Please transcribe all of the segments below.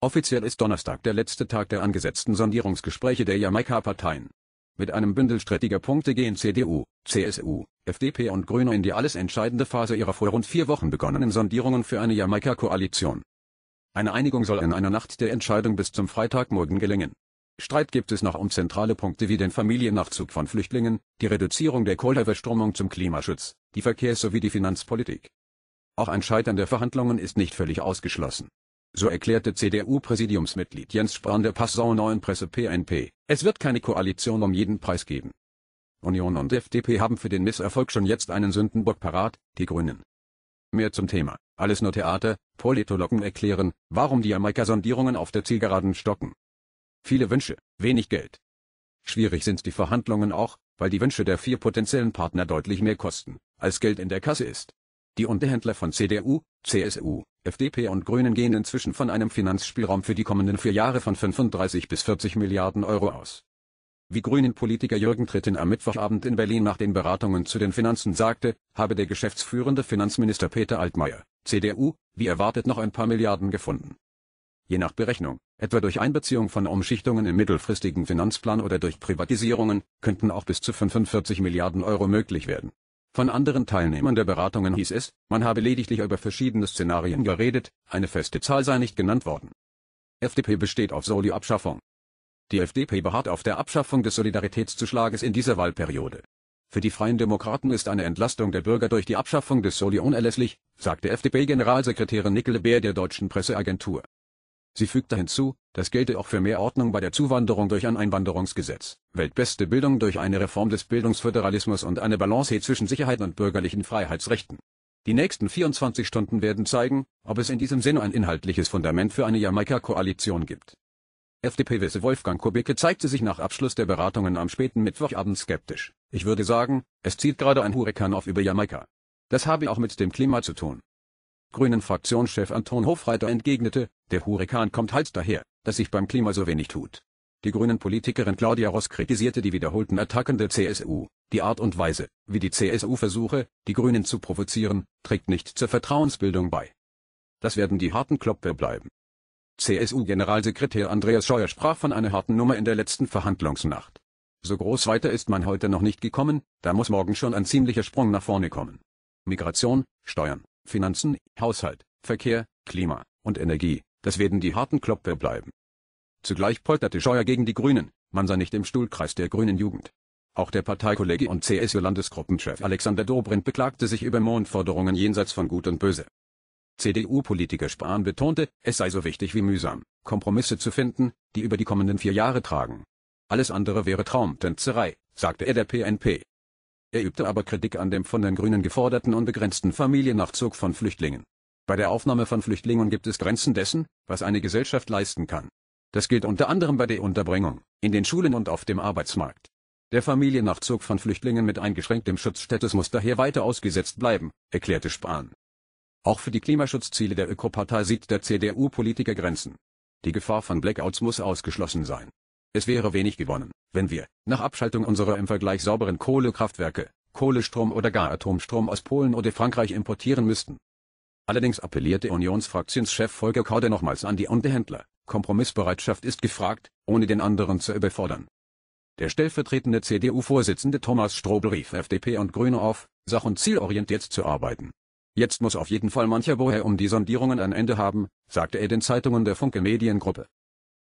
Offiziell ist Donnerstag der letzte Tag der angesetzten Sondierungsgespräche der Jamaika-Parteien. Mit einem Bündel strittiger Punkte gehen CDU, CSU, FDP und Grüne in die alles entscheidende Phase ihrer vor rund vier Wochen begonnenen Sondierungen für eine Jamaika-Koalition. Eine Einigung soll in einer Nacht der Entscheidung bis zum Freitagmorgen gelingen. Streit gibt es noch um zentrale Punkte wie den Familiennachzug von Flüchtlingen, die Reduzierung der Kohleverstromung zum Klimaschutz, die Verkehrs- sowie die Finanzpolitik. Auch ein Scheitern der Verhandlungen ist nicht völlig ausgeschlossen. So erklärte CDU-Präsidiumsmitglied Jens Spahn der Passauer Neuen Presse PNP, es wird keine Koalition um jeden Preis geben. Union und FDP haben für den Misserfolg schon jetzt einen Sündenbock parat, die Grünen. Mehr zum Thema, alles nur Theater, Politologen erklären, warum die Jamaika-Sondierungen auf der Zielgeraden stocken. Viele Wünsche, wenig Geld. Schwierig sind die Verhandlungen auch, weil die Wünsche der vier potenziellen Partner deutlich mehr kosten, als Geld in der Kasse ist. Die Unterhändler von CDU, CSU, FDP und Grünen gehen inzwischen von einem Finanzspielraum für die kommenden vier Jahre von 35 bis 40 Milliarden Euro aus. Wie Grünen-Politiker Jürgen Trittin am Mittwochabend in Berlin nach den Beratungen zu den Finanzen sagte, habe der geschäftsführende Finanzminister Peter Altmaier, CDU, wie erwartet noch ein paar Milliarden gefunden. Je nach Berechnung, etwa durch Einbeziehung von Umschichtungen im mittelfristigen Finanzplan oder durch Privatisierungen, könnten auch bis zu 45 Milliarden Euro möglich werden. Von anderen Teilnehmern der Beratungen hieß es, man habe lediglich über verschiedene Szenarien geredet, eine feste Zahl sei nicht genannt worden. FDP besteht auf Soli-Abschaffung. Die FDP beharrt auf der Abschaffung des Solidaritätszuschlages in dieser Wahlperiode. Für die Freien Demokraten ist eine Entlastung der Bürger durch die Abschaffung des Soli unerlässlich, sagte FDP-Generalsekretärin Nicole Bär der deutschen Presseagentur. Sie fügte hinzu, das gelte auch für mehr Ordnung bei der Zuwanderung durch ein Einwanderungsgesetz, weltbeste Bildung durch eine Reform des Bildungsföderalismus und eine Balance zwischen Sicherheit und bürgerlichen Freiheitsrechten. Die nächsten 24 Stunden werden zeigen, ob es in diesem Sinne ein inhaltliches Fundament für eine Jamaika-Koalition gibt. FDP-Wisse Wolfgang Kubicke zeigte sich nach Abschluss der Beratungen am späten Mittwochabend skeptisch. Ich würde sagen, es zieht gerade ein Hurrikan auf über Jamaika. Das habe auch mit dem Klima zu tun. Grünen Fraktionschef Anton Hofreiter entgegnete, der Hurrikan kommt halt daher dass sich beim Klima so wenig tut. Die grünen Politikerin Claudia Ross kritisierte die wiederholten Attacken der CSU. Die Art und Weise, wie die CSU versuche, die Grünen zu provozieren, trägt nicht zur Vertrauensbildung bei. Das werden die harten Klopfer bleiben. CSU-Generalsekretär Andreas Scheuer sprach von einer harten Nummer in der letzten Verhandlungsnacht. So groß weiter ist man heute noch nicht gekommen, da muss morgen schon ein ziemlicher Sprung nach vorne kommen. Migration, Steuern, Finanzen, Haushalt, Verkehr, Klima und Energie das werden die harten Klopper bleiben. Zugleich polterte Scheuer gegen die Grünen, man sei nicht im Stuhlkreis der grünen Jugend. Auch der Parteikollege und CSU-Landesgruppenchef Alexander Dobrindt beklagte sich über Mondforderungen jenseits von Gut und Böse. CDU-Politiker Spahn betonte, es sei so wichtig wie mühsam, Kompromisse zu finden, die über die kommenden vier Jahre tragen. Alles andere wäre Traumtänzerei, sagte er der PNP. Er übte aber Kritik an dem von den Grünen geforderten unbegrenzten Familiennachzug von Flüchtlingen. Bei der Aufnahme von Flüchtlingen gibt es Grenzen dessen, was eine Gesellschaft leisten kann. Das gilt unter anderem bei der Unterbringung, in den Schulen und auf dem Arbeitsmarkt. Der Familiennachzug von Flüchtlingen mit eingeschränktem Schutzstatus muss daher weiter ausgesetzt bleiben, erklärte Spahn. Auch für die Klimaschutzziele der Ökopartei sieht der CDU-Politiker Grenzen. Die Gefahr von Blackouts muss ausgeschlossen sein. Es wäre wenig gewonnen, wenn wir, nach Abschaltung unserer im Vergleich sauberen Kohlekraftwerke, Kohlestrom oder gar Atomstrom aus Polen oder Frankreich importieren müssten. Allerdings appellierte Unionsfraktionschef Volker Kauder nochmals an die Unterhändler, Kompromissbereitschaft ist gefragt, ohne den anderen zu überfordern. Der stellvertretende CDU-Vorsitzende Thomas Strobel rief FDP und Grüne auf, sach- und zielorientiert zu arbeiten. Jetzt muss auf jeden Fall mancher Boher um die Sondierungen ein Ende haben, sagte er den Zeitungen der Funke Mediengruppe.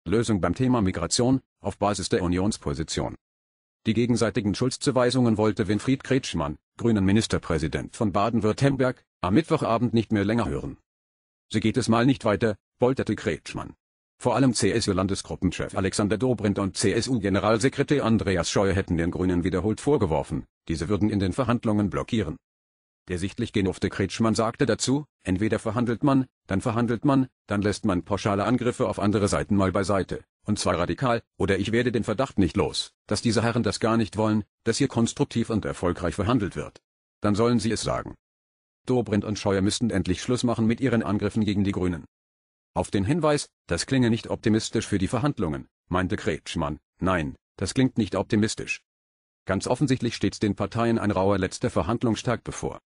Lösung beim Thema Migration, auf Basis der Unionsposition. Die gegenseitigen Schuldzuweisungen wollte Winfried Kretschmann, Grünen Ministerpräsident von Baden-Württemberg, am Mittwochabend nicht mehr länger hören. So geht es mal nicht weiter, polterte Kretschmann. Vor allem CSU-Landesgruppenchef Alexander Dobrindt und CSU-Generalsekretär Andreas Scheuer hätten den Grünen wiederholt vorgeworfen, diese würden in den Verhandlungen blockieren. Der sichtlich genufte Kretschmann sagte dazu, entweder verhandelt man, dann verhandelt man, dann lässt man pauschale Angriffe auf andere Seiten mal beiseite, und zwar radikal, oder ich werde den Verdacht nicht los, dass diese Herren das gar nicht wollen, dass hier konstruktiv und erfolgreich verhandelt wird. Dann sollen sie es sagen. Dobrindt und Scheuer müssten endlich Schluss machen mit ihren Angriffen gegen die Grünen. Auf den Hinweis, das klinge nicht optimistisch für die Verhandlungen, meinte Kretschmann, nein, das klingt nicht optimistisch. Ganz offensichtlich steht den Parteien ein rauer letzter Verhandlungstag bevor.